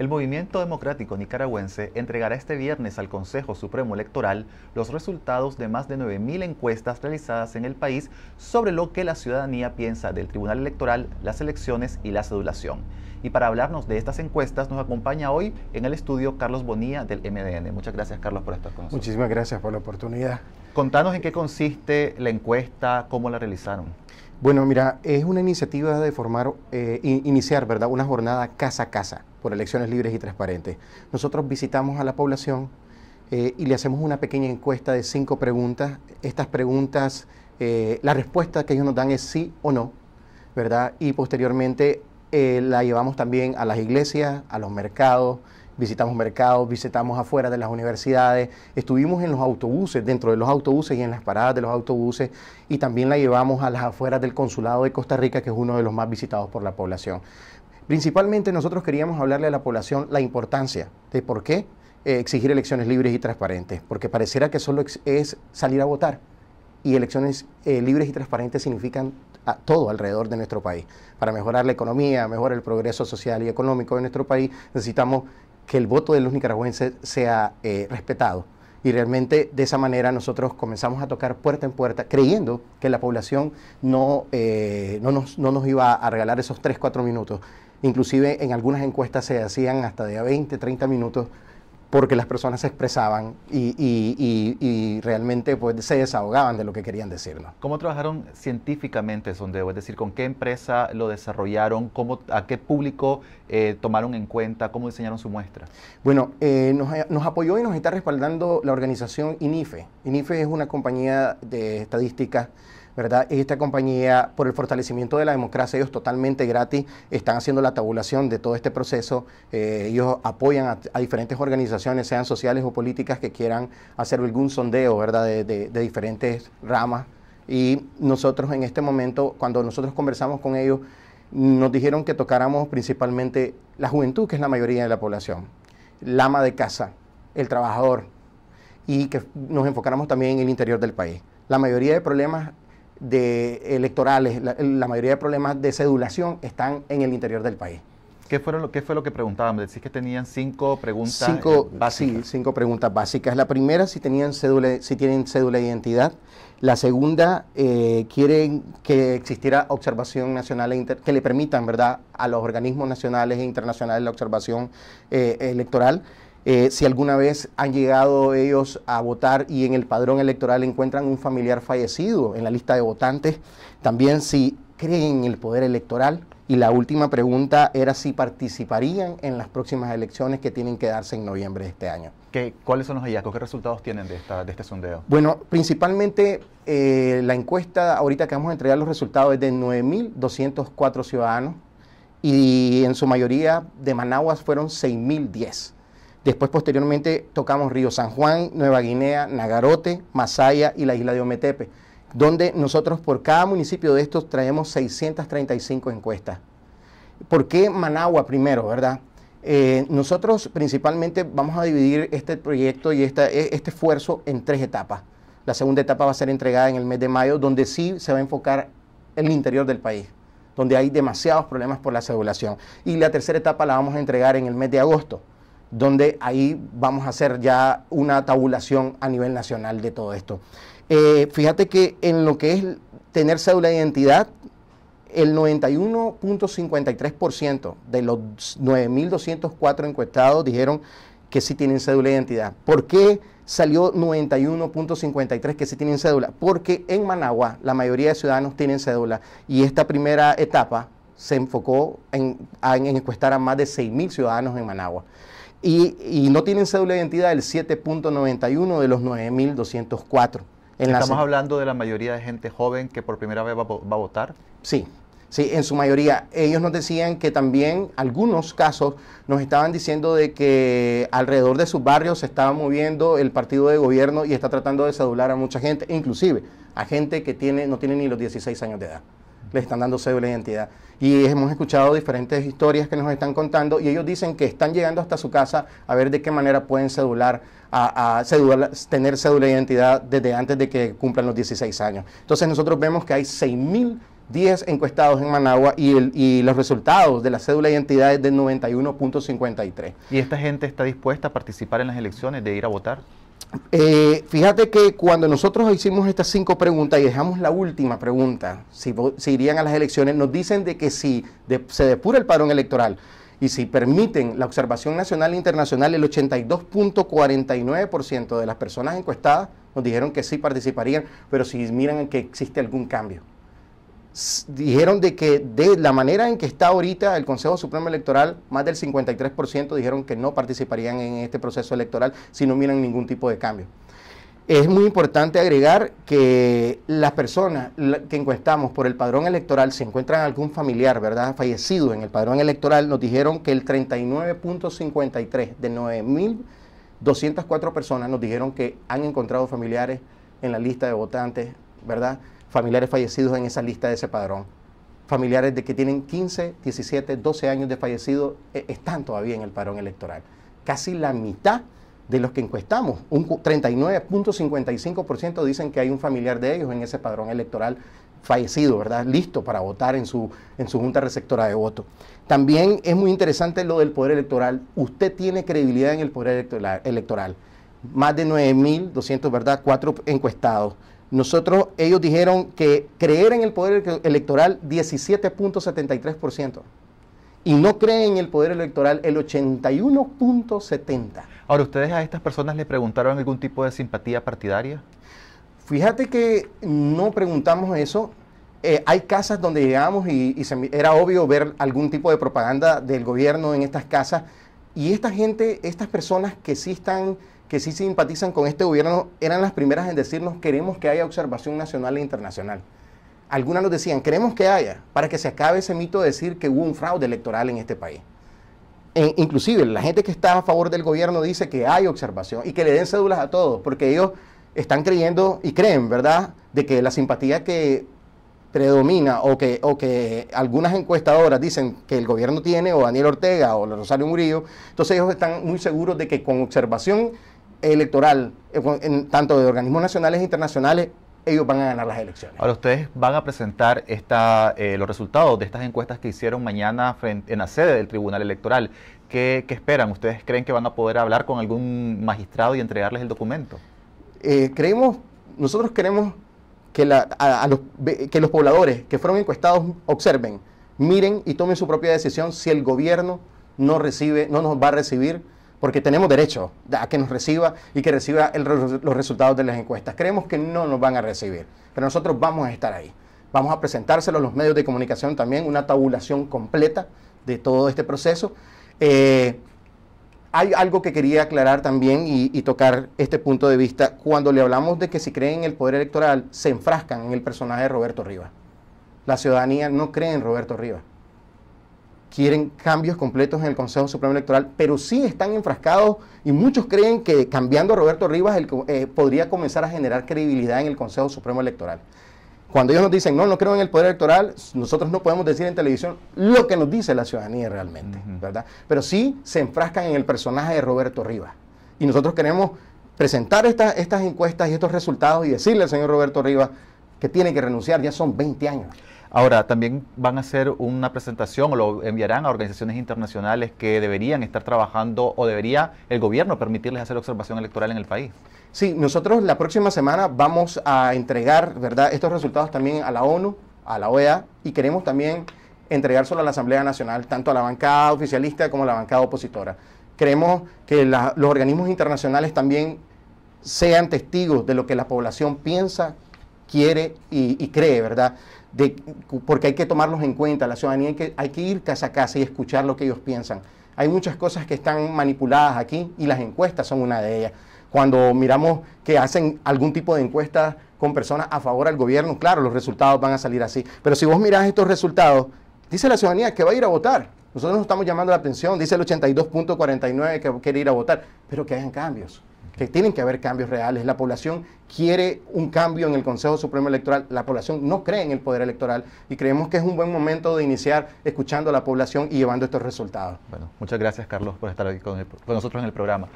El movimiento democrático nicaragüense entregará este viernes al Consejo Supremo Electoral los resultados de más de 9.000 encuestas realizadas en el país sobre lo que la ciudadanía piensa del Tribunal Electoral, las elecciones y la sedulación. Y para hablarnos de estas encuestas nos acompaña hoy en el estudio Carlos Bonilla del MDN. Muchas gracias Carlos por estar con nosotros. Muchísimas gracias por la oportunidad. Contanos en qué consiste la encuesta, cómo la realizaron. Bueno, mira, es una iniciativa de formar, eh, iniciar, ¿verdad? Una jornada casa a casa por elecciones libres y transparentes. Nosotros visitamos a la población eh, y le hacemos una pequeña encuesta de cinco preguntas. Estas preguntas, eh, la respuesta que ellos nos dan es sí o no, ¿verdad? Y posteriormente eh, la llevamos también a las iglesias, a los mercados, visitamos mercados, visitamos afuera de las universidades, estuvimos en los autobuses, dentro de los autobuses y en las paradas de los autobuses, y también la llevamos a las afueras del Consulado de Costa Rica, que es uno de los más visitados por la población. Principalmente nosotros queríamos hablarle a la población la importancia de por qué eh, exigir elecciones libres y transparentes, porque pareciera que solo es salir a votar y elecciones eh, libres y transparentes significan a todo alrededor de nuestro país. Para mejorar la economía, mejorar el progreso social y económico de nuestro país, necesitamos que el voto de los nicaragüenses sea eh, respetado. Y realmente de esa manera nosotros comenzamos a tocar puerta en puerta, creyendo que la población no, no, nos, no nos iba a regalar esos 3, cuatro minutos Inclusive en algunas encuestas se hacían hasta de 20, 30 minutos porque las personas se expresaban y, realmente pues, se desahogaban de lo que querían decirnos. ¿Cómo trabajaron científicamente sondeo? Es decir, ¿con qué empresa lo desarrollaron? ¿Cómo, ¿A qué público eh, tomaron en cuenta? ¿Cómo diseñaron su muestra? Bueno, eh, nos, nos, apoyó y nos está respaldando la organización INIFE. INIFE es una compañía de estadísticas ¿verdad? esta compañía, por el fortalecimiento de la democracia, ellos totalmente gratis están haciendo la tabulación de todo este proceso. Eh, ellos apoyan a, diferentes organizaciones, sean sociales o políticas, que quieran hacer algún sondeo, ¿verdad? de, diferentes ramas. Y nosotros en este momento, cuando nosotros conversamos con ellos, nos dijeron que tocáramos principalmente la juventud, que es la mayoría de la población, la ama de casa, el trabajador, y que nos enfocáramos también en el interior del país. La mayoría de problemas de electorales, la, mayoría de problemas de cedulación están en el interior del país. ¿Qué, fueron qué fue lo que preguntaban? Decís que tenían cinco preguntas eh, cinco, básicas. Sí, cinco preguntas básicas. La primera, si, tenían cédula, si tienen cédula de identidad. La segunda, eh, quieren que existiera observación nacional e que le permitan, ¿verdad?, a los organismos nacionales e internacionales la observación eh, electoral. Eh, si alguna vez han llegado ellos a votar y en el padrón electoral encuentran un familiar fallecido en la lista de votantes, también si creen en el poder electoral. Y la última pregunta era si participarían en las próximas elecciones que tienen que darse en noviembre de este año. ¿Cuáles son los hallazgos? ¿Qué resultados tienen de, esta, este sondeo? Bueno, principalmente eh, la encuesta, ahorita que vamos a entregar los resultados, es de 9.204 ciudadanos y en su mayoría de Managuas fueron 6.010. Después, posteriormente, tocamos Río San Juan, Nueva Guinea, Nagarote, Masaya y la isla de Ometepe, donde nosotros por cada municipio de estos traemos 635 encuestas. ¿Por qué Managua primero, verdad? Eh, nosotros principalmente vamos a dividir este proyecto y e, este esfuerzo en tres etapas. La segunda etapa va a ser entregada en el mes de mayo, donde sí se va a enfocar el interior del país, donde hay demasiados problemas por la cedulación. Y la tercera etapa la vamos a entregar en el mes de agosto donde ahí vamos a hacer ya una tabulación a nivel nacional de todo esto. Eh, fíjate que en lo que es tener cédula de identidad, el 91.53% de los 9.204 encuestados dijeron que sí tienen cédula de identidad. ¿Por qué salió 91.53 que sí tienen cédula? Porque en Managua la mayoría de ciudadanos tienen cédula y esta primera etapa se enfocó en, en encuestar a más de 6.000 ciudadanos en Managua y, no tienen cédula de identidad el 7.91 de los 9.204. ¿Estamos hablando de la mayoría de gente joven que por primera vez va, a votar? Sí, Sí, en su mayoría. Ellos nos decían que también algunos casos nos estaban diciendo de que alrededor de sus barrios se estaba moviendo el partido de gobierno y está tratando de sedular a mucha gente, inclusive a gente que tiene, no tiene ni los 16 años de edad les están dando cédula de identidad. Y hemos escuchado diferentes historias que nos están contando y ellos dicen que están llegando hasta su casa a ver de qué manera pueden cedular, tener cédula de identidad desde antes de que cumplan los 16 años. Entonces nosotros vemos que hay 6.010 encuestados en Managua y, y los resultados de la cédula de identidad es del 91.53. ¿Y esta gente está dispuesta a participar en las elecciones, de ir a votar? eh, fíjate que cuando nosotros hicimos estas cinco preguntas y dejamos la última pregunta, si, irían a las elecciones, nos dicen de que si se depura el padrón electoral y si permiten la observación nacional e internacional, el 82.49% de las personas encuestadas nos dijeron que sí participarían, pero si miran que existe algún cambio dijeron de que de la manera en que está ahorita el Consejo Supremo Electoral, más del 53% dijeron que no participarían en este proceso electoral si no miran ningún tipo de cambio. Es muy importante agregar que las personas que encuestamos por el padrón electoral, si encuentran algún familiar, ¿verdad?, fallecido en el padrón electoral, nos dijeron que el 39.53 de 9.204 personas nos dijeron que han encontrado familiares en la lista de votantes, ¿verdad?, familiares fallecidos en esa lista de ese padrón. Familiares de que tienen 15, 17, 12 años de fallecidos eh, están todavía en el padrón electoral. Casi la mitad de los que encuestamos, un 39.55% dicen que hay un familiar de ellos en ese padrón electoral fallecido, ¿verdad? Listo para votar en su, en su junta receptora de voto. También es muy interesante lo del poder electoral. Usted tiene credibilidad en el poder electoral. Más de 9.200, ¿verdad? Cuatro encuestados. Nosotros, ellos dijeron que creer en el poder e-, electoral 17.73% y no creen en el poder electoral el 81.70%. Ahora, ¿ustedes a estas personas le preguntaron algún tipo de simpatía partidaria? Fíjate que no preguntamos eso. Eh, hay casas donde llegamos y, era obvio ver algún tipo de propaganda del gobierno en estas casas. Y esta gente, estas personas que sí están que sí simpatizan con este gobierno eran las primeras en decirnos queremos que haya observación nacional e internacional. Algunas nos decían, queremos que haya, para que se acabe ese mito de decir que hubo un fraude electoral en este país. E, inclusive la gente que está a favor del gobierno dice que hay observación y que le den cédulas a todos, porque ellos están creyendo y creen, ¿verdad?, de que la simpatía que predomina o que, o que algunas encuestadoras dicen que el gobierno tiene, o Daniel Ortega o Rosario Murillo, entonces ellos están muy seguros de que con observación electoral, eh, en, tanto de organismos nacionales e internacionales, ellos van a ganar las elecciones. Ahora, ustedes van a presentar esta, eh, los resultados de estas encuestas que hicieron mañana en la sede del Tribunal Electoral. ¿Qué, esperan? ¿Ustedes creen que van a poder hablar con algún magistrado y entregarles el documento? Eh, creemos, nosotros queremos que, los, que los pobladores que fueron encuestados observen, miren y tomen su propia decisión si el gobierno no, recibe, no nos va a recibir porque tenemos derecho a que nos reciba y que reciba los resultados de las encuestas. Creemos que no nos van a recibir, pero nosotros vamos a estar ahí. Vamos a presentárselo a los medios de comunicación también, una tabulación completa de todo este proceso. Eh, hay algo que quería aclarar también y, y, tocar este punto de vista. Cuando le hablamos de que si creen en el poder electoral, se enfrascan en el personaje de Roberto Rivas. La ciudadanía no cree en Roberto Rivas quieren cambios completos en el Consejo Supremo Electoral, pero sí están enfrascados y muchos creen que cambiando a Roberto Rivas el, eh, podría comenzar a generar credibilidad en el Consejo Supremo Electoral. Cuando ellos nos dicen, no, no creo en el poder electoral, nosotros no podemos decir en televisión lo que nos dice la ciudadanía realmente, ¿verdad? Pero sí se enfrascan en el personaje de Roberto Rivas. Y nosotros queremos presentar estas encuestas y estos resultados y decirle al señor Roberto Rivas, que tiene que renunciar, ya son 20 años. Ahora, también van a hacer una presentación o lo enviarán a organizaciones internacionales que deberían estar trabajando o debería el gobierno permitirles hacer observación electoral en el país. Sí, nosotros la próxima semana vamos a entregar ¿verdad? estos resultados también a la ONU, a la OEA y queremos también entregárselo a la Asamblea Nacional, tanto a la bancada oficialista como a la bancada opositora. Creemos que los organismos internacionales también sean testigos de lo que la población piensa, quiere y, cree, ¿verdad? porque hay que tomarlos en cuenta, la ciudadanía hay que, hay que ir casa a casa y escuchar lo que ellos piensan. Hay muchas cosas que están manipuladas aquí y las encuestas son una de ellas. Cuando miramos que hacen algún tipo de encuesta con personas a favor al gobierno, claro, los resultados van a salir así. Pero si vos mirás estos resultados, dice la ciudadanía que va a ir a votar. Nosotros nos estamos llamando la atención, dice el 82.49 que quiere ir a votar, pero que hagan cambios que tienen que haber cambios reales. La población quiere un cambio en el Consejo Supremo Electoral, la población no cree en el poder electoral y creemos que es un buen momento de iniciar escuchando a la población y llevando estos resultados. Bueno, muchas gracias Carlos por estar aquí con, nosotros en el programa.